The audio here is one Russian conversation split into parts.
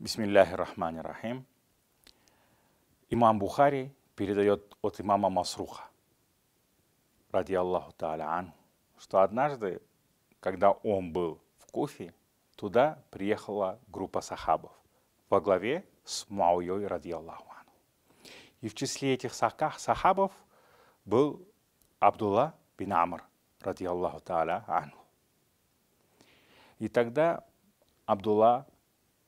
Бисмиллахи рахмани рахим. Имам Бухари передает от имама Масруха, ради Аллаху Тааля Ану, что однажды, когда он был в Куфе, туда приехала группа сахабов во главе с Мауей, ради Аллаху Ану. И в числе этих сахабов был Абдулла бин Амр, ради Аллаху Тааля Ану. И тогда Абдулла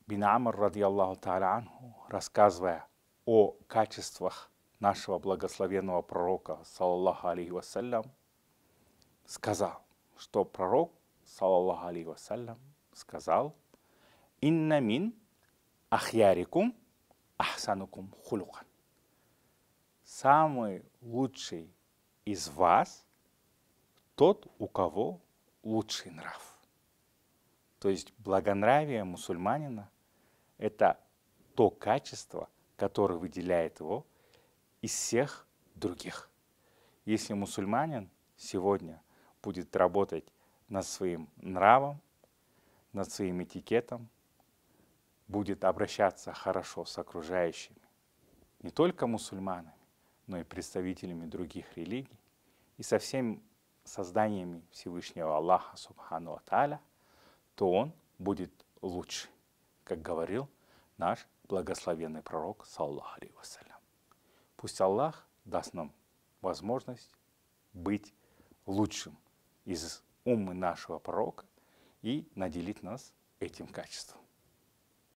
бин Амр, радиаллаху Аллаху анху, рассказывая о качествах нашего благословенного пророка, саллаллаху алейхи вассалям, сказал, что пророк, саллаллаху алейхи вассалям, сказал, «Инна мин ахьярикум ахсанукум хулукан». Самый лучший из вас тот, у кого лучший нрав. То есть благонравие мусульманина – это то качество, которое выделяет его из всех других. Если мусульманин сегодня будет работать над своим нравом, над своим этикетом, будет обращаться хорошо с окружающими, не только мусульманами, но и представителями других религий, и со всеми созданиями Всевышнего Аллаха Субхану Аталя, то он будет лучше как говорил наш благословенный пророк, саллаху вассалям. Пусть Аллах даст нам возможность быть лучшим из умы нашего пророка и наделить нас этим качеством.